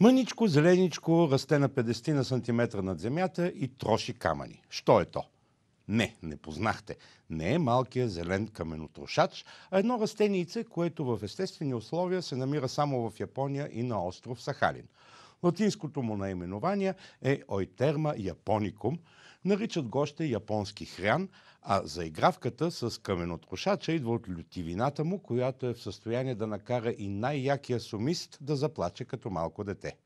Мъничко, зеленичко, расте на 50 на сантиметра над земята и троши камъни. Що е то? Не, не познахте. Не е малкият зелен каменотрошач, а едно растенице, което в естествени условия се намира само в Япония и на остров Сахалин. Латинското му наименование е Ойтерма японикум, Наричат гоще японски хрян, а заигравката с каменотрошача идва от лютивината му, която е в състояние да накара и най-якия сумист да заплаче като малко дете.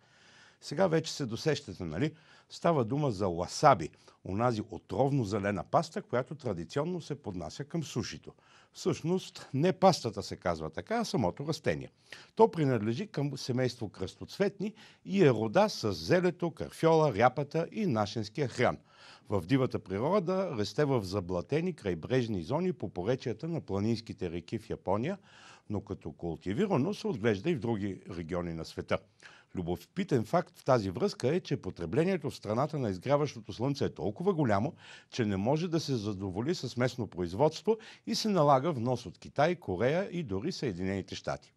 Сега вече се досещате, нали? Става дума за ласаби, унази отровно зелена паста, която традиционно се поднася към сушито. Всъщност не пастата се казва така, а самото растение. То принадлежи към семейство кръстоцветни и е рода с зелето, карфьола, ряпата и нашенския хрян в дивата природа расте в заблатени крайбрежни зони по поречията на планинските реки в Япония, но като култивирано се отглежда и в други региони на света. Любопитен факт в тази връзка е, че потреблението в страната на изгряващото слънце е толкова голямо, че не може да се задоволи с местно производство и се налага внос от Китай, Корея и дори Съединените щати.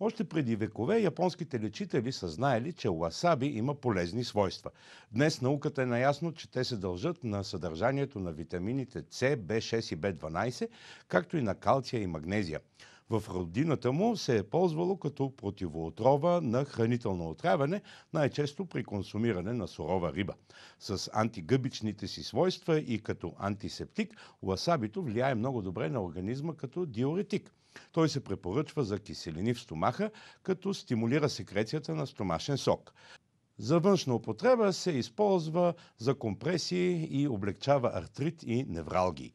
Още преди векове японските лечители са знаели, че ласаби има полезни свойства. Днес науката е наясно, че те се дължат на съдържанието на витамините С, б 6 и б 12 както и на калция и магнезия в родината му се е ползвало като противоотрова на хранително отравяне, най-често при консумиране на сурова риба. С антигъбичните си свойства и като антисептик, ласабито влияе много добре на организма като диуретик. Той се препоръчва за киселини в стомаха, като стимулира секрецията на стомашен сок. За външна употреба се използва за компресии и облегчава артрит и невралгии.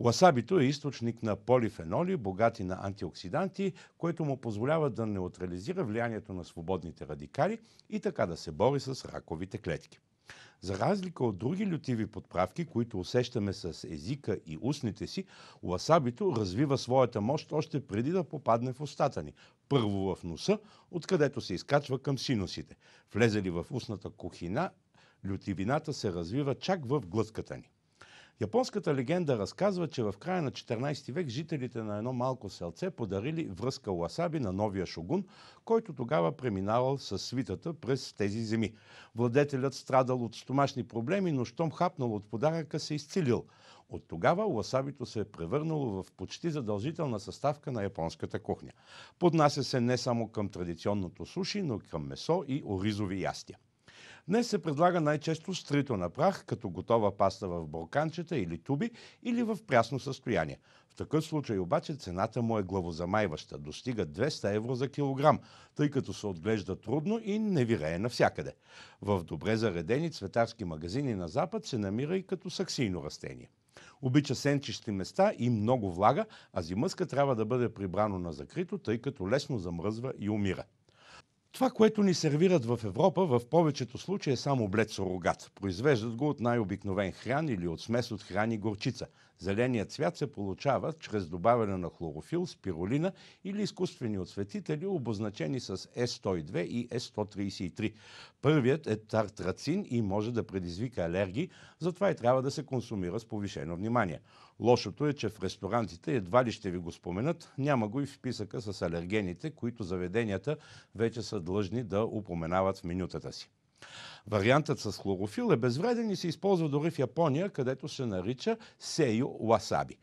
Ласабито е източник на полифеноли, богати на антиоксиданти, което му позволява да неутрализира влиянието на свободните радикали и така да се бори с раковите клетки. За разлика от други лютиви подправки, които усещаме с езика и устните си, ласабито развива своята мощ още преди да попадне в устата ни. Първо в носа, откъдето се изкачва към синусите. Влезе ли в устната кухина, лютивината се развива чак в глътката ни. Японската легенда разказва, че в края на 14 век жителите на едно малко селце подарили връзка ласаби на новия шогун, който тогава преминавал със свитата през тези земи. Владетелят страдал от стомашни проблеми, но щом хапнал от подаръка се изцелил. От тогава ласабито се е превърнало в почти задължителна съставка на японската кухня. Поднася се не само към традиционното суши, но и към месо и оризови ястия. Днес се предлага най-често строителна прах, като готова паста в болканчета или туби, или в прясно състояние. В такъв случай обаче цената му е главозамайваща, достига 200 евро за килограм, тъй като се отглежда трудно и не вирее навсякъде. В добре заредени цветарски магазини на Запад се намира и като саксийно растение. Обича сенчещи места и много влага, а зимъска трябва да бъде прибрано на закрито, тъй като лесно замръзва и умира. Това, което ни сервират в Европа, в повечето случаи е само блед сурогат. Произвеждат го от най-обикновен хран или от смес от хран и горчица. Зеленият цвят се получава чрез добавяне на хлорофил, спиролина или изкуствени отсветители, обозначени с е С102 и е С133. Първият е тартрацин и може да предизвика алергии, затова и трябва да се консумира с повишено внимание. Лошото е, че в ресторантите едва ли ще ви го споменат. Няма го и в списъка с алергените, които заведенията вече са длъжни да упоменават в менютата си. Вариантът с хлорофил е безвреден и се използва дори в Япония, където се нарича сейо ласаби.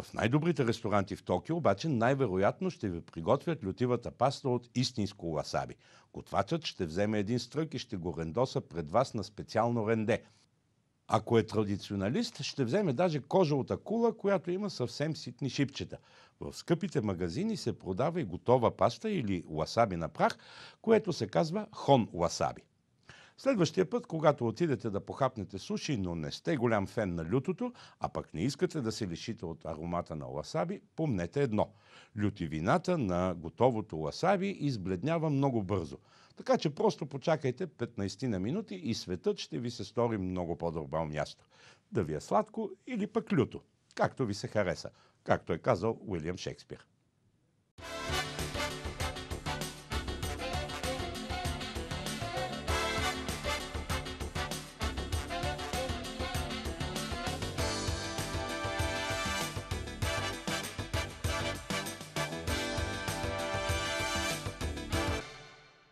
В най-добрите ресторанти в Токио обаче най-вероятно ще ви приготвят лютивата паста от истинско ласаби. Готвачът ще вземе един стрък и ще го рендоса пред вас на специално ренде – ако е традиционалист, ще вземе даже кожа от акула, която има съвсем ситни шипчета. В скъпите магазини се продава и готова паста или ласаби на прах, което се казва хон ласаби. Следващия път, когато отидете да похапнете суши, но не сте голям фен на лютото, а пък не искате да се лишите от аромата на ласаби, помнете едно. Лютивината на готовото ласаби избледнява много бързо – така че просто почакайте 15 на минути и светът ще ви се стори много по-добро място. Да ви е сладко или пък люто, както ви се хареса, както е казал Уилям Шекспир.